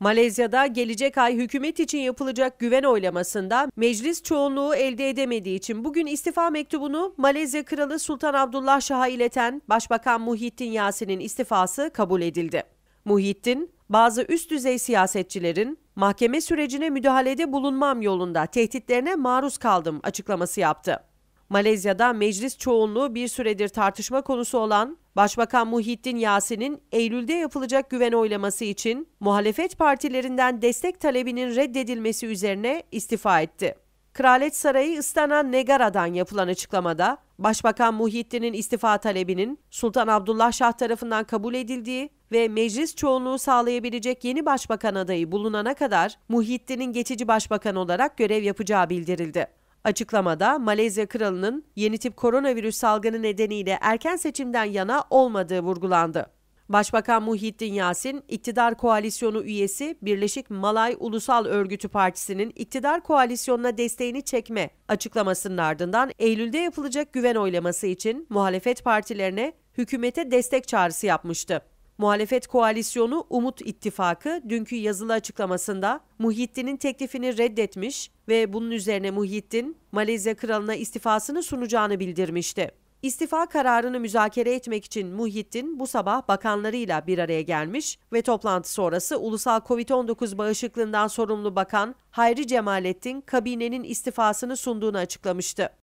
Malezya'da gelecek ay hükümet için yapılacak güven oylamasında meclis çoğunluğu elde edemediği için bugün istifa mektubunu Malezya Kralı Sultan Abdullah Şah'a ileten Başbakan Muhittin Yasin'in istifası kabul edildi. Muhittin, bazı üst düzey siyasetçilerin mahkeme sürecine müdahalede bulunmam yolunda tehditlerine maruz kaldım açıklaması yaptı. Malezya'da meclis çoğunluğu bir süredir tartışma konusu olan Başbakan Muhittin Yasin'in Eylül'de yapılacak güven oylaması için muhalefet partilerinden destek talebinin reddedilmesi üzerine istifa etti. Kraliyet Sarayı Istana Negara'dan yapılan açıklamada Başbakan Muhittin'in istifa talebinin Sultan Abdullah Şah tarafından kabul edildiği ve meclis çoğunluğu sağlayabilecek yeni başbakan adayı bulunana kadar Muhittin'in geçici başbakan olarak görev yapacağı bildirildi. Açıklamada Malezya kralının yeni tip koronavirüs salgını nedeniyle erken seçimden yana olmadığı vurgulandı. Başbakan Muhittin Yasin, iktidar koalisyonu üyesi Birleşik Malay Ulusal Örgütü Partisi'nin iktidar koalisyonuna desteğini çekme açıklamasının ardından Eylül'de yapılacak güven oylaması için muhalefet partilerine hükümete destek çağrısı yapmıştı. Muhalefet koalisyonu Umut İttifakı dünkü yazılı açıklamasında Muhyiddin'in teklifini reddetmiş ve bunun üzerine Muhyiddin Malezya kralına istifasını sunacağını bildirmişti. İstifa kararını müzakere etmek için Muhyiddin bu sabah bakanlarıyla bir araya gelmiş ve toplantı sonrası Ulusal Covid-19 bağışıklığından sorumlu bakan Hayri Cemalettin kabinenin istifasını sunduğunu açıklamıştı.